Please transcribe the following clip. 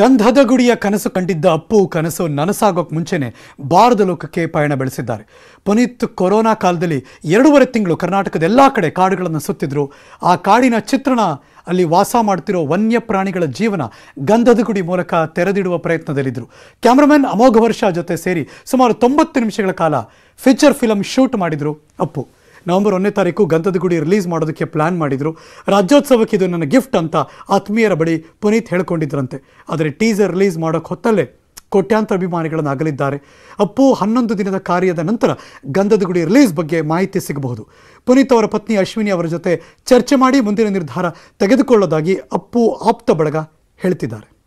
ಗಂಧದ ಗುಡಿಯ ಕನಸು ಕಂಡಿದ್ದ ಅಪ್ಪು ಕನಸು ನನಸಾಗೋಕ್ ಮುಂಚೆನೆ ಭಾರತ ಲೋಕಕ್ಕೆ ಪಯಣ ಬೆಳೆಸಿದ್ದಾರೆ ಪುನೀತ್ ಕೊರೋನಾ ಕಾಲದಲ್ಲಿ ಎರಡೂವರೆ ತಿಂಗಳು ಕರ್ನಾಟಕದ ಎಲ್ಲ ಕಡೆ ಕಾಡುಗಳನ್ನು ಸುತ್ತಿದ್ರು ಆ ಕಾಡಿನ ಚಿತ್ರಣ ಅಲ್ಲಿ ವಾಸ ಮಾಡ್ತಿರೋ ವನ್ಯ ಪ್ರಾಣಿಗಳ ಜೀವನ ಗಂಧದ ಗುಡಿ ಮೂಲಕ ತೆರೆದಿಡುವ ಪ್ರಯತ್ನದಲ್ಲಿದ್ದರು ಕ್ಯಾಮ್ರಾಮನ್ ಅಮೋಘ ವರ್ಷ ಜೊತೆ ಸೇರಿ ಸುಮಾರು ತೊಂಬತ್ತು ನಿಮಿಷಗಳ ಕಾಲ ಫೀಚರ್ ಫಿಲಂ ಶೂಟ್ ಮಾಡಿದರು ಅಪ್ಪು ನವೆಂಬರ್ ಒಂದನೇ ತಾರೀಕು ಗಂಧದ ಗುಡಿ ರಿಲೀಸ್ ಮಾಡೋದಕ್ಕೆ ಪ್ಲ್ಯಾನ್ ಮಾಡಿದರು ರಾಜ್ಯೋತ್ಸವಕ್ಕೆ ಇದು ನನ್ನ ಗಿಫ್ಟ್ ಅಂತ ಆತ್ಮೀಯರ ಬಳಿ ಪುನೀತ್ ಹೇಳ್ಕೊಂಡಿದ್ರಂತೆ ಆದರೆ ಟೀಸರ್ ರಿಲೀಸ್ ಮಾಡೋಕ್ಕೆ ಹೊತ್ತಲ್ಲೇ ಕೋಟ್ಯಾಂತರ ಅಭಿಮಾನಿಗಳನ್ನು ಅಗಲಿದ್ದಾರೆ ಅಪ್ಪು ಹನ್ನೊಂದು ದಿನದ ಕಾರ್ಯದ ನಂತರ ಗಂಧದ ಗುಡಿ ರಿಲೀಸ್ ಬಗ್ಗೆ ಮಾಹಿತಿ ಸಿಗಬಹುದು ಪುನೀತ್ ಅವರ ಪತ್ನಿ ಅಶ್ವಿನಿ ಅವರ ಜೊತೆ ಚರ್ಚೆ ಮಾಡಿ ಮುಂದಿನ ನಿರ್ಧಾರ ತೆಗೆದುಕೊಳ್ಳೋದಾಗಿ ಅಪ್ಪು ಆಪ್ತ ಬಳಗ ಹೇಳ್ತಿದ್ದಾರೆ